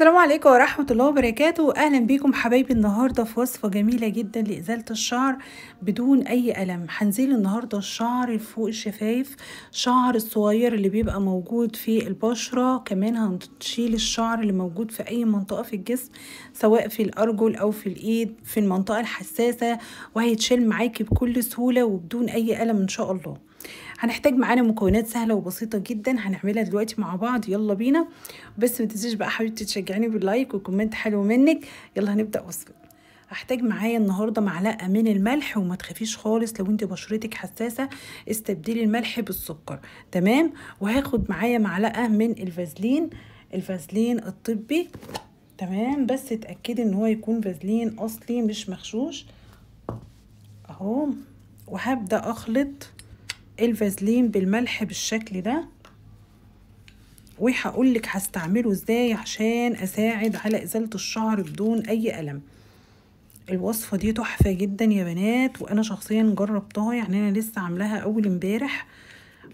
السلام عليكم ورحمة الله وبركاته أهلا بيكم حبايبي النهاردة في وصفة جميلة جدا لإزالة الشعر بدون أي ألم هنزيل النهاردة الشعر فوق الشفايف شعر الصغير اللي بيبقى موجود في البشرة كمان هنشيل الشعر اللي موجود في أي منطقة في الجسم سواء في الأرجل أو في الإيد في المنطقة الحساسة وهيتشيل معاكي بكل سهولة وبدون أي ألم إن شاء الله هنحتاج معانا مكونات سهله وبسيطه جدا هنعملها دلوقتي مع بعض يلا بينا بس ما تنسيش بقى حبيبتي تشجعيني باللايك وكومنت حلو منك يلا هنبدا وصفه هحتاج معايا النهارده معلقه من الملح وما تخافيش خالص لو انت بشرتك حساسه استبدلي الملح بالسكر تمام وهاخد معايا معلقه من الفازلين الفازلين الطبي تمام بس اتاكدي ان هو يكون فازلين اصلي مش مغشوش اهو وهبدا اخلط الفازلين بالملح بالشكل ده وهقولك هستعمله ازاي عشان اساعد على ازالة الشعر بدون اي ألم الوصفة دي تحفة جدا يا بنات وانا شخصيا جربتها يعني انا لسه عاملاها اول امبارح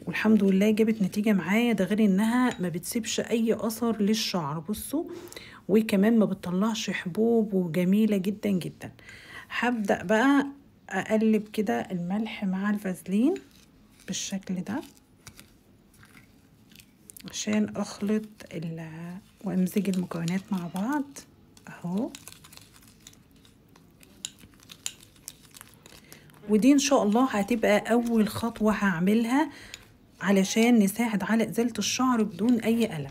والحمد لله جابت نتيجة معايا ده غير انها ما بتسيبش اي اثر للشعر بصوا وكمان ما بتطلعش حبوب وجميلة جدا جدا هبدأ بقى اقلب كده الملح مع الفازلين بالشكل ده عشان اخلط وامزج المكونات مع بعض اهو ودي ان شاء الله هتبقى اول خطوة هعملها علشان نساعد على ازالة الشعر بدون اي ألم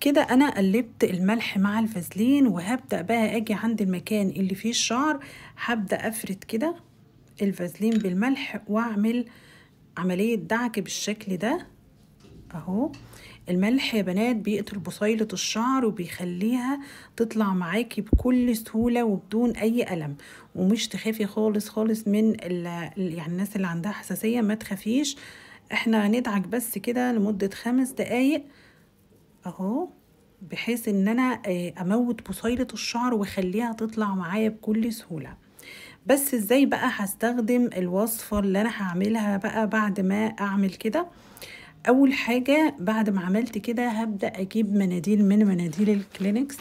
كده انا قلبت الملح مع الفازلين وهبدأ بقى اجي عند المكان اللي فيه الشعر هبدأ افرد كده الفازلين بالملح واعمل آه عملية دعك بالشكل ده اهو الملح يا بنات بيقتل بصيلة الشعر وبيخليها تطلع معاكي بكل سهولة وبدون أي ألم ومش تخافي خالص خالص من يعني الناس اللي عندها حساسية ما تخافيش احنا هندعك بس كده لمدة خمس دقايق اهو بحيث ان انا آه، اموت بصيلة الشعر واخليها تطلع معايا بكل سهولة بس ازاي بقى هستخدم الوصفة اللي انا هعملها بقى بعد ما اعمل كده اول حاجة بعد ما عملت كده هبدأ اجيب مناديل من مناديل الكلينكس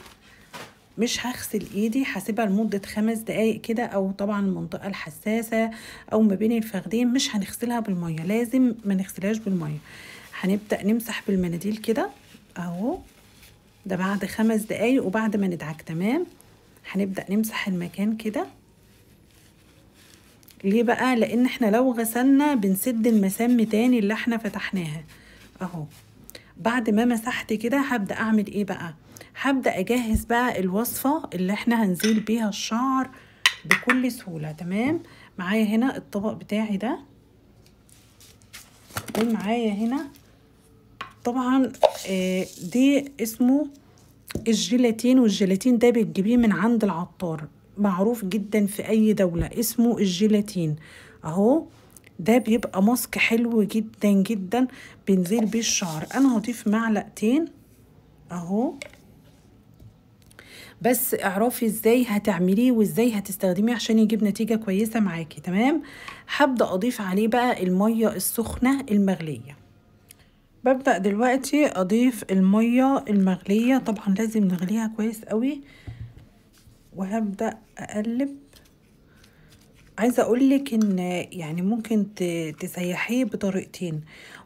مش هغسل ايدي هسيبها لمدة خمس دقايق كده او طبعا المنطقة الحساسة او ما بين الفخدين مش هنغسلها بالمية لازم ما نغسلهاش بالمية هنبدأ نمسح بالمناديل كده اهو ده بعد خمس دقايق وبعد ما ندعك تمام هنبدأ نمسح المكان كده ليه بقى لان احنا لو غسلنا بنسد المسام تاني اللي احنا فتحناها اهو بعد ما مسحت كده هبدا اعمل ايه بقى هبدا اجهز بقى الوصفه اللي احنا هنزيل بيها الشعر بكل سهوله تمام معايا هنا الطبق بتاعي ده ومعايا هنا طبعا آه، دي اسمه الجيلاتين والجيلاتين ده بتجيبيه من عند العطار معروف جدا في اي دولة اسمه الجيلاتين اهو ده بيبقى ماسك حلو جدا جدا بنزيل بيه الشعر انا هضيف معلقتين اهو بس اعرفي ازاي هتعمليه وازاي هتستخدميه عشان يجيب نتيجة كويسة معاكي تمام هبدأ اضيف عليه بقى المية السخنة المغلية ببدأ دلوقتي اضيف المية المغلية طبعا لازم نغليها كويس قوي وهبدأ أقلب عايزة أقولك إن يعني ممكن تسيحيه بطريقتين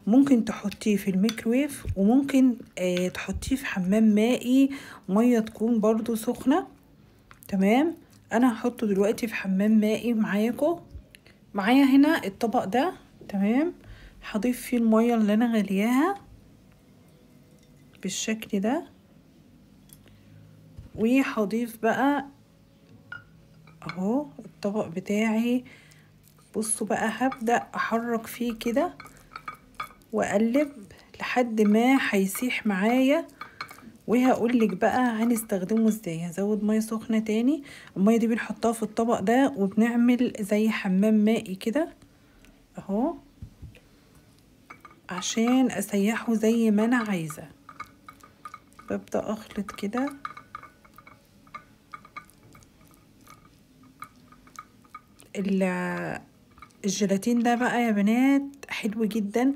ممكن تحطيه في الميكرويف وممكن آه، تحطيه في حمام مائي مية تكون برضو سخنة تمام أنا هحطه دلوقتي في حمام مائي معاكم معايا هنا الطبق ده تمام هضيف فيه المية اللي أنا غلياها بالشكل ده وهضيف بقى اهو الطبق بتاعي بصوا بقى هبدأ احرك فيه كده واقلب لحد ما هيسيح معايا وهقولك بقى هنستخدمه ازاي هزود ميه سخنه تاني الميه دي بنحطها في الطبق ده وبنعمل زي حمام مائي كده اهو عشان اسيحه زي ما انا عايزه ببدا اخلط كده الجيلاتين ده بقى يا بنات حلو جدا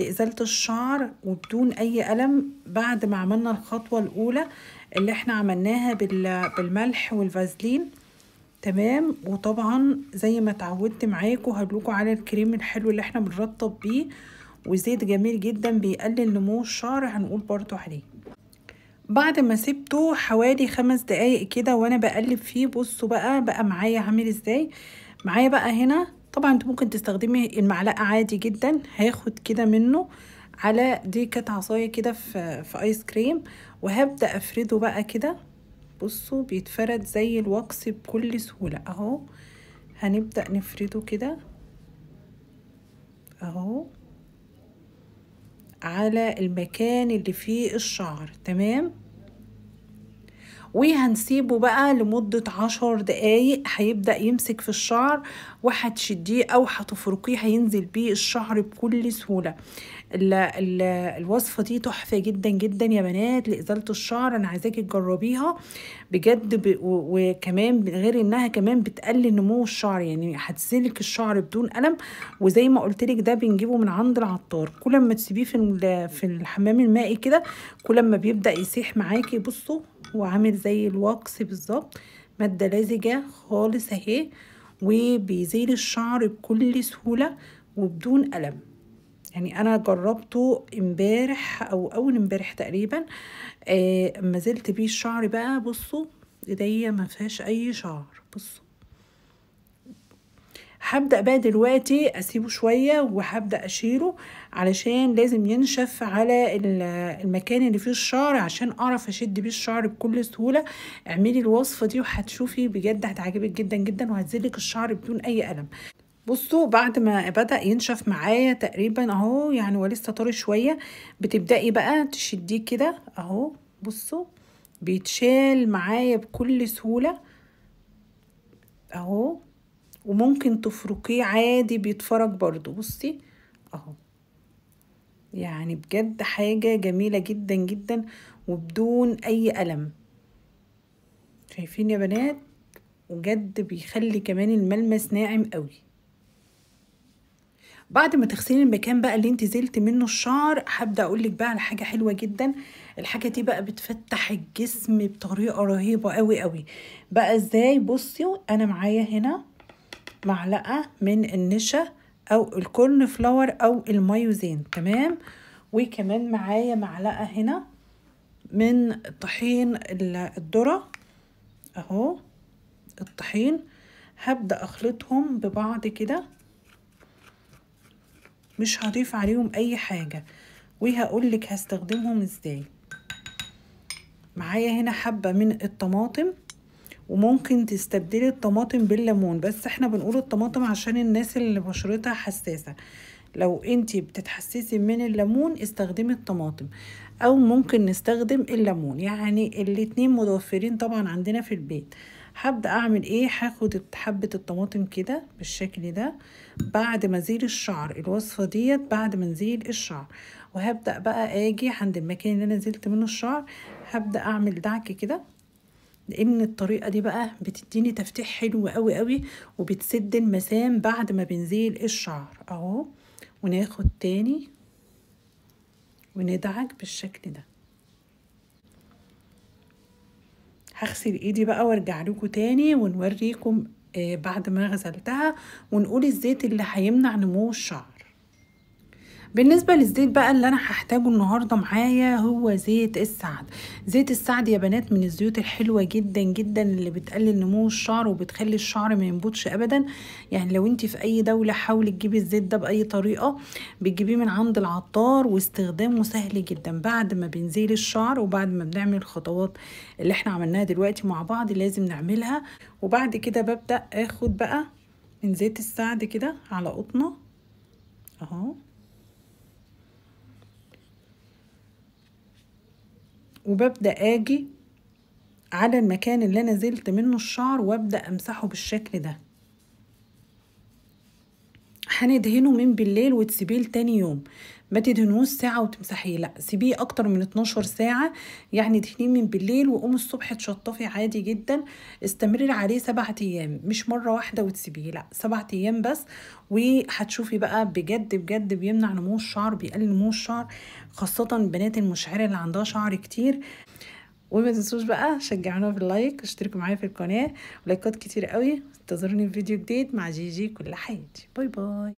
لإزالة الشعر وبدون أي ألم بعد ما عملنا الخطوة الأولى اللي احنا عملناها بالملح والفازلين تمام وطبعا زي ما اتعودت معاكم هدلكوا على الكريم الحلو اللي احنا بنرطب بيه وزيت جميل جدا بيقلل نمو الشعر هنقول برضو عليه بعد ما سبته حوالي خمس دقايق كده وانا بقلب فيه بصوا بقى بقى معايا عامل ازاي معايا بقى هنا طبعا انت ممكن تستخدمي المعلقه عادي جدا هاخد كده منه على دي كانت عصايه كده في في ايس كريم وهبدا افرده بقى كده بصوا بيتفرد زي الوكس بكل سهوله اهو هنبدا نفرده كده اهو على المكان اللي فيه الشعر تمام وهنسيبه بقى لمدة عشر دقايق هيبدأ يمسك في الشعر وهتشديه أو هتفركيه هينزل بيه الشعر بكل سهولة الـ الـ الوصفة دي تحفة جدا جدا يا بنات لإزالة الشعر أنا عايزاكي تجربيها بجد وكمان غير إنها كمان بتقلل نمو الشعر يعني هتسلك الشعر بدون ألم وزي ما قلتلك ده بنجيبه من عند العطار كل ما تسيبيه في في الحمام المائي كده كل ما بيبدأ يسيح معاكي بصوا وعامل زي الوكس بالظبط مادة لزجة خالص اهي وبيزيل الشعر بكل سهولة وبدون ألم يعني أنا جربته امبارح أو أول امبارح تقريبا آه ما زلت بيه الشعر بقى بصوا ايديا ما فيهاش أي شعر بصوا هبدأ بقى دلوقتي أسيبه شوية وهبدأ أشيله علشان لازم ينشف على المكان اللي فيه الشعر عشان أعرف أشد بيه الشعر بكل سهولة اعملي الوصفة دي وهتشوفي بجد هتعجبك جدا جدا وهتزيلك الشعر بدون أي ألم بصوا بعد ما بدأ ينشف معايا تقريبا اهو يعني ولسه طري شوية بتبدأي بقى تشديه كده اهو بصوا بيتشال معايا بكل سهولة اهو وممكن تفركيه عادي بيتفرج برضو بصي اهو يعني بجد حاجة جميلة جدا جدا وبدون اي ألم شايفين يا بنات وجد بيخلي كمان الملمس ناعم قوي بعد ما تغسلي المكان بقى اللي انت زلت منه الشعر هبدا اقول لك بقى على حاجه حلوه جدا الحاجه دي بقى بتفتح الجسم بطريقه رهيبه قوي قوي بقى ازاي بصي انا معايا هنا معلقة من النشا أو الكورن فلاور أو المايوزين تمام وكمان معايا معلقة هنا من طحين الذرة أهو الطحين هبدأ أخلطهم ببعض كده مش هضيف عليهم أي حاجة وهقولك هستخدمهم ازاي معايا هنا حبة من الطماطم وممكن تستبدلي الطماطم بالليمون بس احنا بنقول الطماطم عشان الناس اللي بشرتها حساسة لو انتي بتتحسسي من الليمون استخدمي الطماطم او ممكن نستخدم الليمون يعني الاتنين متوفرين طبعا عندنا في البيت هبدا اعمل ايه هاخد حبه الطماطم كده بالشكل ده بعد ما ازيل الشعر الوصفه ديت بعد ما نزيل الشعر وهبدا بقى اجي عند المكان اللي انا زلت منه الشعر هبدا اعمل دعك كده لان الطريقه دي بقى بتديني تفتيح حلو قوي قوي وبتسد المسام بعد ما بنزيل الشعر اهو وناخد تاني وندعك بالشكل ده هغسل ايدي بقى وارجع لكم تاني ونوريكم آه، بعد ما غسلتها ونقول الزيت اللي هيمنع نمو الشعر بالنسبه للزيت بقى اللي انا هحتاجه النهارده معايا هو زيت السعد زيت السعد يا بنات من الزيوت الحلوه جدا جدا اللي بتقلل نمو الشعر وبتخلي الشعر ما ينبتش ابدا يعني لو انت في اي دوله حاولي تجيبي الزيت ده باي طريقه بتجيبيه من عند العطار واستخدامه سهل جدا بعد ما بنزيل الشعر وبعد ما بنعمل الخطوات اللي احنا عملناها دلوقتي مع بعض لازم نعملها وبعد كده ببدا اخد بقى من زيت السعد كده على قطنه اهو وببدأ أجي على المكان اللي أنا زلت منه الشعر وأبدأ أمسحه بالشكل ده هندهنه من بالليل وتسيبيه لتاني يوم ما تدهنوش ساعة وتمسحيه لا سيبيه اكتر من 12 ساعة يعني دهنيه من بالليل وقوم الصبح تشطفي عادي جدا استمري عليه سبعة ايام مش مرة واحدة وتسيبيه لا سبعة ايام بس وهتشوفي بقى بجد بجد بيمنع نمو الشعر بيقلل نمو الشعر خاصة البنات المشعرة اللي عندها شعر كتير وما تنسوش بقى شجعونا باللايك واشتركوا معايا في القناه ولايكات كتير قوي انتظروني في فيديو جديد مع جيجي جي كل حياتي باي باي